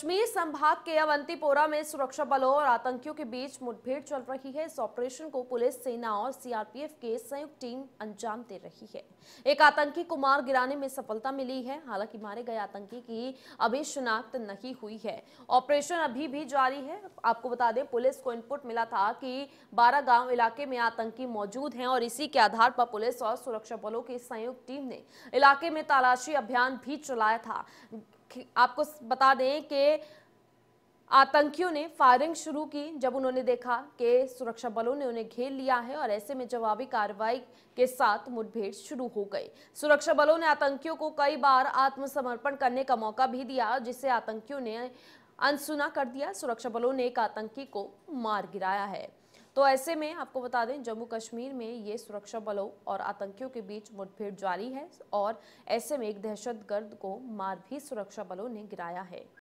कश्मीर संभाग के अवंतीपोरा में सुरक्षा बलों और आतंकियों के बीच मुठभेड़ चल रही है इस ऑपरेशन को पुलिस सेना और सीआरपीएफ के संयुक्त टीम अंजाम दे रही है एक आतंकी को मार गिराने में सफलता मिली है हालांकि मारे गए आतंकी की अभी शिनाख्त नहीं हुई है ऑपरेशन अभी भी जारी है आपको बता दें पुलिस को इनपुट मिला था कि बारह गांव इलाके में आतंकी मौजूद है और इसी के आधार पर पुलिस और सुरक्षा बलों की संयुक्त टीम ने इलाके में तलाशी अभियान भी चलाया था आपको बता दें कि आतंकियों ने फायरिंग शुरू की जब उन्होंने देखा कि सुरक्षा बलों ने उन्हें घेर लिया है और ऐसे में जवाबी कार्रवाई के साथ मुठभेड़ शुरू हो गई सुरक्षा बलों ने आतंकियों को कई बार आत्मसमर्पण करने का मौका भी दिया जिसे आतंकियों ने अनसुना कर दिया सुरक्षा बलों ने एक आतंकी को मार गिराया है तो ऐसे में आपको बता दें जम्मू कश्मीर में ये सुरक्षा बलों और आतंकियों के बीच मुठभेड़ जारी है और ऐसे में एक दहशतगर्द को मार भी सुरक्षा बलों ने गिराया है